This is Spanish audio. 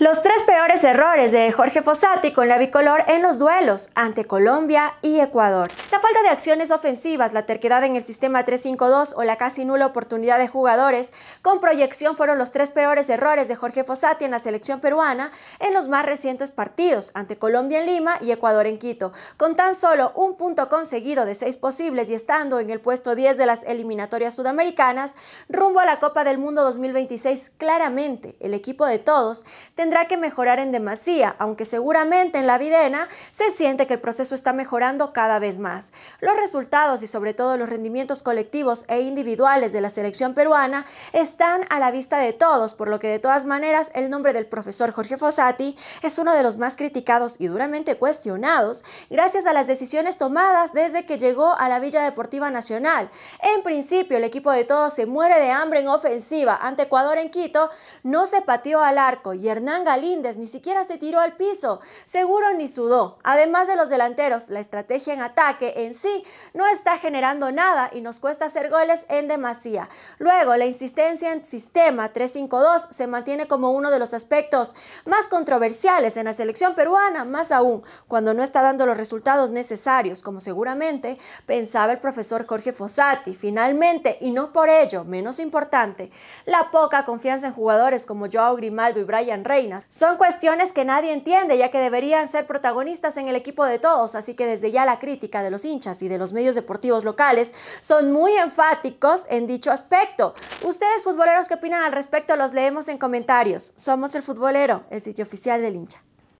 Los tres peores errores de Jorge Fossati con la bicolor en los duelos ante Colombia y Ecuador. La falta de acciones ofensivas, la terquedad en el sistema 3-5-2 o la casi nula oportunidad de jugadores con proyección fueron los tres peores errores de Jorge Fossati en la selección peruana en los más recientes partidos ante Colombia en Lima y Ecuador en Quito, con tan solo un punto conseguido de seis posibles y estando en el puesto 10 de las eliminatorias sudamericanas, rumbo a la Copa del Mundo 2026 claramente el equipo de todos tendrá que mejorar en demasía, aunque seguramente en la videna se siente que el proceso está mejorando cada vez más. Los resultados y sobre todo los rendimientos colectivos e individuales de la selección peruana están a la vista de todos, por lo que de todas maneras el nombre del profesor Jorge Fossati es uno de los más criticados y duramente cuestionados gracias a las decisiones tomadas desde que llegó a la Villa Deportiva Nacional. En principio, el equipo de todos se muere de hambre en ofensiva ante Ecuador en Quito, no se pateó al arco y Hernán Galíndez ni siquiera se tiró al piso, seguro ni sudó. Además de los delanteros, la estrategia en ataque en sí no está generando nada y nos cuesta hacer goles en demasía. Luego, la insistencia en sistema 3-5-2 se mantiene como uno de los aspectos más controversiales en la selección peruana, más aún cuando no está dando los resultados necesarios, como seguramente pensaba el profesor Jorge Fossati. Finalmente, y no por ello menos importante, la poca confianza en jugadores como Joao Grimaldo y Brian Reinas, son Cuestiones que nadie entiende, ya que deberían ser protagonistas en el equipo de todos, así que desde ya la crítica de los hinchas y de los medios deportivos locales son muy enfáticos en dicho aspecto. Ustedes futboleros, ¿qué opinan al respecto? Los leemos en comentarios. Somos el futbolero, el sitio oficial del hincha.